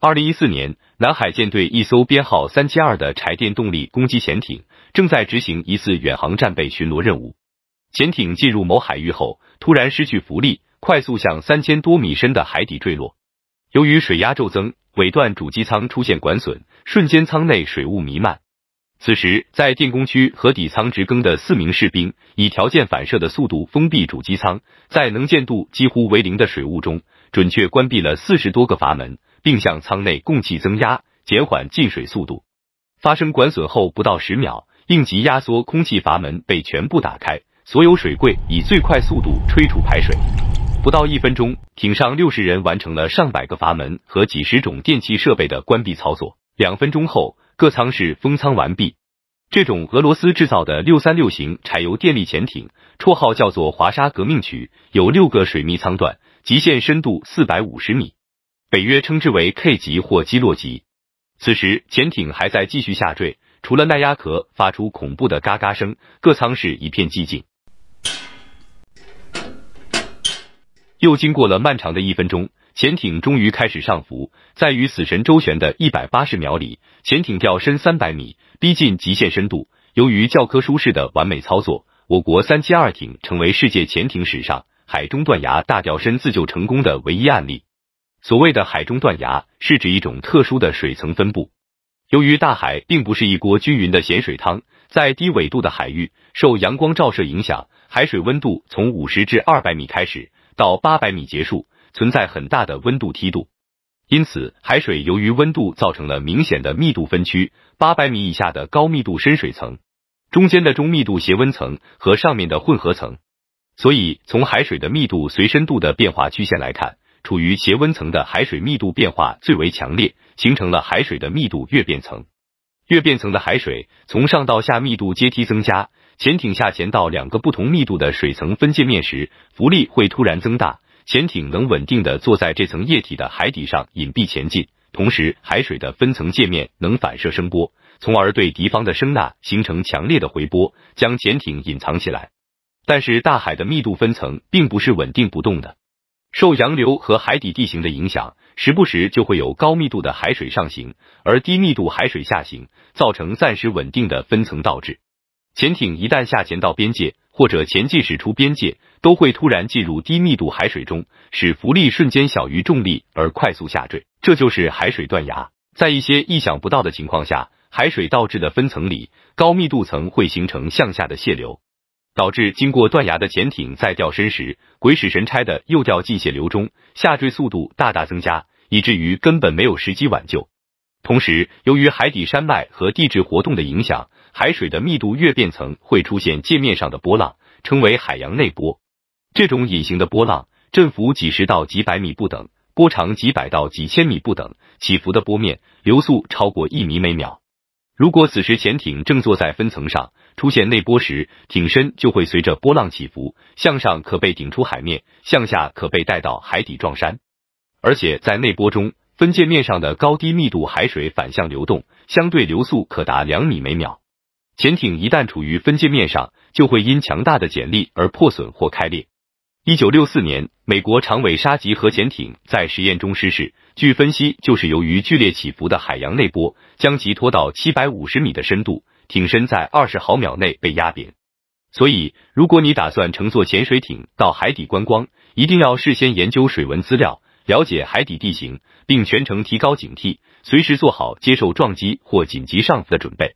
二零一四年，南海舰队一艘编号三七二的柴电动力攻击潜艇正在执行一次远航战备巡逻任务。潜艇进入某海域后，突然失去浮力，快速向三千多米深的海底坠落。由于水压骤增，尾段主机舱出现管损，瞬间舱内水雾弥漫。此时，在电工区和底舱值更的四名士兵以条件反射的速度封闭主机舱，在能见度几乎为零的水雾中，准确关闭了四十多个阀门。并向舱内供气增压，减缓进水速度。发生管损后不到十秒，应急压缩空气阀门被全部打开，所有水柜以最快速度吹除排水。不到一分钟，艇上六十人完成了上百个阀门和几十种电气设备的关闭操作。两分钟后，各舱室封舱完毕。这种俄罗斯制造的六三六型柴油电力潜艇，绰号叫做“华沙革命曲”，有六个水密舱段，极限深度四百五十米。北约称之为 K 级或基洛级。此时，潜艇还在继续下坠，除了耐压壳发出恐怖的嘎嘎声，各舱室一片寂静。又经过了漫长的一分钟，潜艇终于开始上浮。在与死神周旋的一百八十秒里，潜艇掉深三百米，逼近极限深度。由于教科书式的完美操作，我国三七二艇成为世界潜艇史上海中断崖大掉深自救成功的唯一案例。所谓的海中断崖，是指一种特殊的水层分布。由于大海并不是一锅均匀的咸水汤，在低纬度的海域，受阳光照射影响，海水温度从五十至二百米开始，到八百米结束，存在很大的温度梯度。因此，海水由于温度造成了明显的密度分区：八百米以下的高密度深水层，中间的中密度斜温层和上面的混合层。所以，从海水的密度随深度的变化曲线来看。处于斜温层的海水密度变化最为强烈，形成了海水的密度跃变层。跃变层的海水从上到下密度阶梯增加，潜艇下潜到两个不同密度的水层分界面时，浮力会突然增大，潜艇能稳定的坐在这层液体的海底上隐蔽前进。同时，海水的分层界面能反射声波，从而对敌方的声呐形成强烈的回波，将潜艇隐藏起来。但是，大海的密度分层并不是稳定不动的。受洋流和海底地形的影响，时不时就会有高密度的海水上行，而低密度海水下行，造成暂时稳定的分层倒置。潜艇一旦下潜到边界，或者前进驶出边界，都会突然进入低密度海水中，使浮力瞬间小于重力而快速下坠。这就是海水断崖。在一些意想不到的情况下，海水倒置的分层里，高密度层会形成向下的泄流。导致经过断崖的潜艇在掉深时，鬼使神差的又掉进血流中，下坠速度大大增加，以至于根本没有时机挽救。同时，由于海底山脉和地质活动的影响，海水的密度跃变层会出现界面上的波浪，称为海洋内波。这种隐形的波浪，振幅几十到几百米不等，波长几百到几千米不等，起伏的波面，流速超过一米每秒。如果此时潜艇正坐在分层上，出现内波时，艇身就会随着波浪起伏，向上可被顶出海面，向下可被带到海底撞山。而且在内波中，分界面上的高低密度海水反向流动，相对流速可达两米每秒。潜艇一旦处于分界面上，就会因强大的剪力而破损或开裂。一九六四年，美国长尾鲨级核潜艇在实验中失事。据分析，就是由于剧烈起伏的海洋内波将其拖到七百五十米的深度，艇身在二十毫秒内被压扁。所以，如果你打算乘坐潜水艇到海底观光，一定要事先研究水文资料，了解海底地形，并全程提高警惕，随时做好接受撞击或紧急上浮的准备。